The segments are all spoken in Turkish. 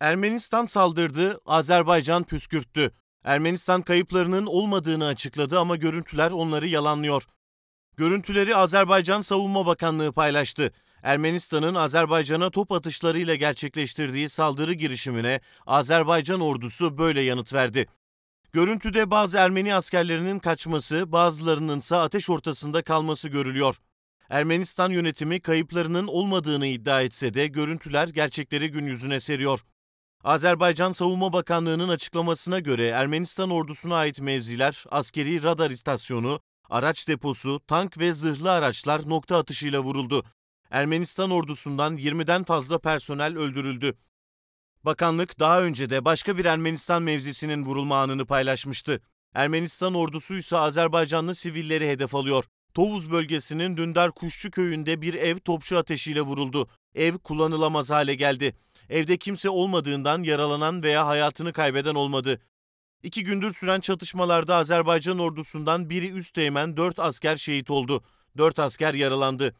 Ermenistan saldırdı, Azerbaycan püskürttü. Ermenistan kayıplarının olmadığını açıkladı ama görüntüler onları yalanlıyor. Görüntüleri Azerbaycan Savunma Bakanlığı paylaştı. Ermenistan'ın Azerbaycan'a top atışlarıyla gerçekleştirdiği saldırı girişimine Azerbaycan ordusu böyle yanıt verdi. Görüntüde bazı Ermeni askerlerinin kaçması, bazılarının ise ateş ortasında kalması görülüyor. Ermenistan yönetimi kayıplarının olmadığını iddia etse de görüntüler gerçekleri gün yüzüne seriyor. Azerbaycan Savunma Bakanlığı'nın açıklamasına göre Ermenistan ordusuna ait mevziler, askeri radar istasyonu, araç deposu, tank ve zırhlı araçlar nokta atışıyla vuruldu. Ermenistan ordusundan 20'den fazla personel öldürüldü. Bakanlık daha önce de başka bir Ermenistan mevzisinin vurulma anını paylaşmıştı. Ermenistan ordusu ise Azerbaycanlı sivilleri hedef alıyor. Tovuz bölgesinin Dündar Kuşçu köyünde bir ev topçu ateşiyle vuruldu. Ev kullanılamaz hale geldi. Evde kimse olmadığından yaralanan veya hayatını kaybeden olmadı. İki gündür süren çatışmalarda Azerbaycan ordusundan biri üst teğmen dört asker şehit oldu. Dört asker yaralandı.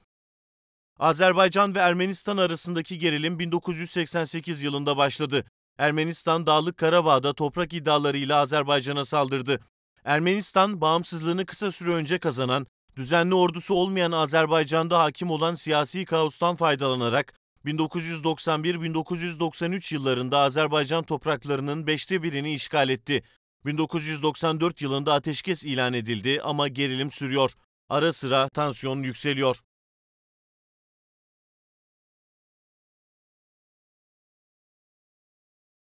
Azerbaycan ve Ermenistan arasındaki gerilim 1988 yılında başladı. Ermenistan Dağlık Karabağ'da toprak iddialarıyla Azerbaycan'a saldırdı. Ermenistan bağımsızlığını kısa süre önce kazanan, düzenli ordusu olmayan Azerbaycan'da hakim olan siyasi kaostan faydalanarak 1991-1993 yıllarında Azerbaycan topraklarının beşte birini işgal etti. 1994 yılında ateşkes ilan edildi ama gerilim sürüyor. Ara sıra tansiyon yükseliyor.